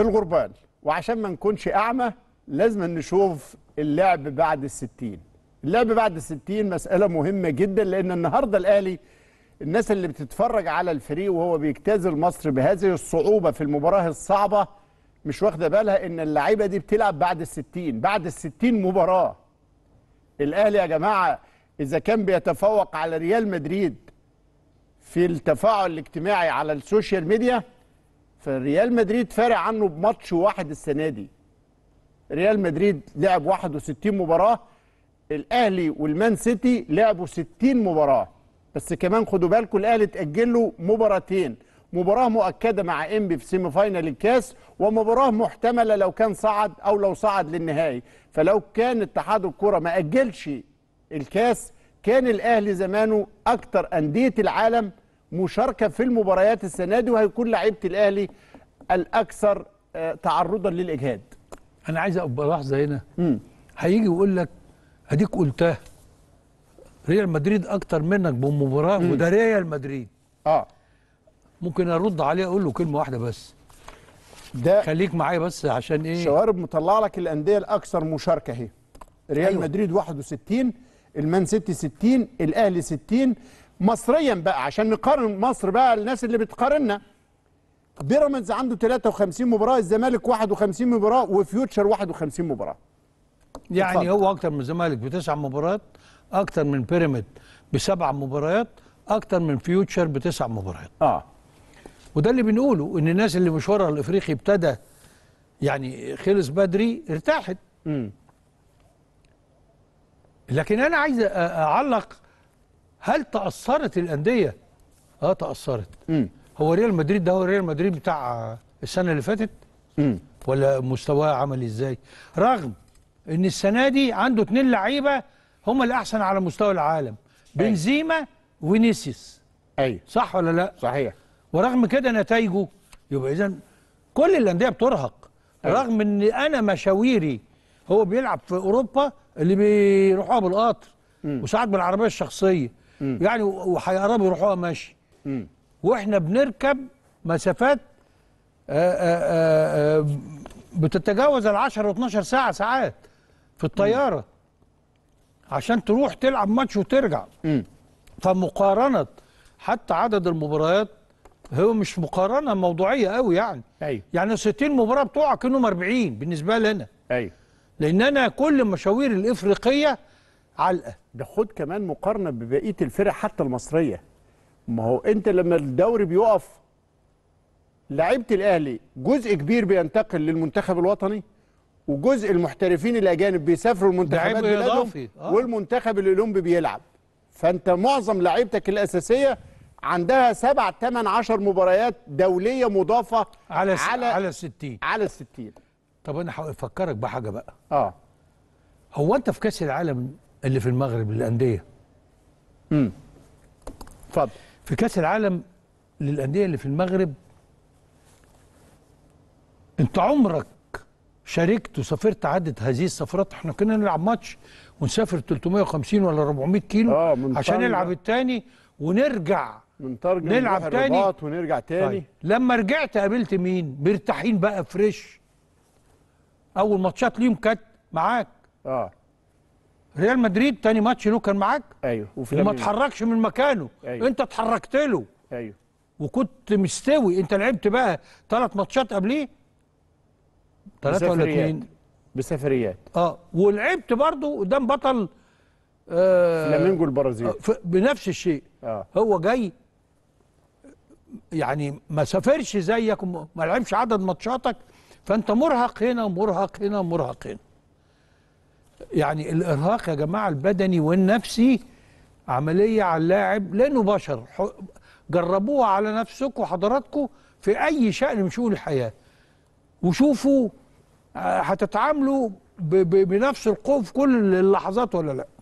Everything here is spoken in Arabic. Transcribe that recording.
الغربال وعشان ما نكونش أعمى لازم نشوف اللعب بعد الستين اللعب بعد الستين مسألة مهمة جدا لأن النهاردة الأهلي الناس اللي بتتفرج على الفريق وهو بيجتاز مصر بهذه الصعوبة في المباراة الصعبة مش واخدة بالها إن اللعيبة دي بتلعب بعد الستين بعد الستين مباراة الأهلي يا جماعة إذا كان بيتفوق على ريال مدريد في التفاعل الاجتماعي على السوشيال ميديا فريال مدريد فارق عنه بماتش واحد السنه دي ريال مدريد لعب 61 مباراه الاهلي والمان سيتي لعبوا 60 مباراه بس كمان خدوا بالكم الاهلي تاجل له مباراتين مباراه مؤكده مع انبي في سيمي فاينال الكاس ومباراه محتمله لو كان صعد او لو صعد للنهائي فلو كان اتحاد الكره ما اجلش الكاس كان الاهلي زمانه اكتر انديه العالم مشاركه في المباريات السنه دي وهيكون لعيبه الاهلي الاكثر آه، تعرضا للاجهاد انا عايز ابقى لحظه هنا هيجي يقول لك اديك قلتها ريال مدريد اكتر منك بمباراه مم. وده ريال مدريد اه ممكن ارد عليه اقول له كلمه واحده بس ده خليك معايا بس عشان ايه شوارب مطلع لك الانديه الاكثر مشاركه اهي ريال أيوة. مدريد 61 المان سيتي 60 الاهلي 60 مصريا بقى عشان نقارن مصر بقى الناس اللي بتقارننا بيراميدز عنده 53 مباراه الزمالك 51 مباراه وفيوتشر 51 مباراه يعني هو اكتر من الزمالك بتسع مباريات اكتر من بيراميد بسبع مباريات اكتر من فيوتشر بتسع مباريات اه وده اللي بنقوله ان الناس اللي مشوارها الافريقي ابتدى يعني خلص بدري ارتاحت م. لكن انا عايز اعلق هل تاثرت الانديه اه تاثرت مم. هو ريال مدريد ده هو ريال مدريد بتاع السنه اللي فاتت مم. ولا مستواه عمل ازاي رغم ان السنه دي عنده اتنين لعيبه هم الاحسن على مستوى العالم بنزيما ونيسيس ايوه صح ولا لا صحيح ورغم كده نتائجه يبقى اذا كل الانديه بترهق أيوة. رغم ان انا مشاويري هو بيلعب في اوروبا اللي بيروحوها بالقطر وساعات بالعربيه الشخصيه مم. يعني وهيقربوا يروحوها ماشي مم. واحنا بنركب مسافات آآ آه، آآ آه، آه، بتتجاوز ال 10 و12 ساعه ساعات في الطياره مم. عشان تروح تلعب ماتش وترجع مم. فمقارنه حتى عدد المباريات هو مش مقارنه موضوعيه قوي يعني أيوه. يعني 60 مباراه بتوعك كانهم 40 بالنسبه لنا ايوه لان انا كل المشاوير الافريقيه علقه ده خد كمان مقارنه ببقيه الفرق حتى المصريه ما هو انت لما الدوري بيقف لعيبه الاهلي جزء كبير بينتقل للمنتخب الوطني وجزء المحترفين الاجانب بيسافروا المنتخبات بلادهم آه. والمنتخب الاولمبي بيلعب فانت معظم لعيبتك الاساسيه عندها سبع 8 عشر مباريات دوليه مضافه على س... على على 60 على 60 طب انا هفكرك بحاجه بقى اه هو انت في كاس العالم اللي في المغرب للانديه امم اتفضل في كاس العالم للانديه اللي في المغرب انت عمرك شاركت وسافرت عدت هذه السفرات احنا كنا نلعب ماتش ونسافر 350 ولا 400 كيلو آه عشان نلعب التاني ونرجع من نلعب تاني ونرجع تاني طيب. لما رجعت قابلت مين مرتاحين بقى فريش اول ماتشات ليهم كانت معاك اه ريال مدريد تاني ماتش له كان معاك ايوه وما تحركش من مكانه أيوه. انت اتحركت له ايوه وكنت مستوي انت لعبت بقى ثلاث ماتشات قبليه ثلاثه ولا اثنين بسفريات اه ولعبت برضه قدام بطل آه فلامينجو البرازيل آه، بنفس الشيء آه. هو جاي يعني ما سافرش زيك وما لعبش عدد ماتشاتك فانت مرهق هنا ومرهق هنا ومرهق هنا يعني الارهاق يا جماعه البدني والنفسي عمليه على اللاعب لانه بشر جربوها على نفسكم وحضراتكم في اي شان من شؤون الحياه وشوفوا آه، هتتعاملوا بنفس القوه في كل اللحظات ولا لا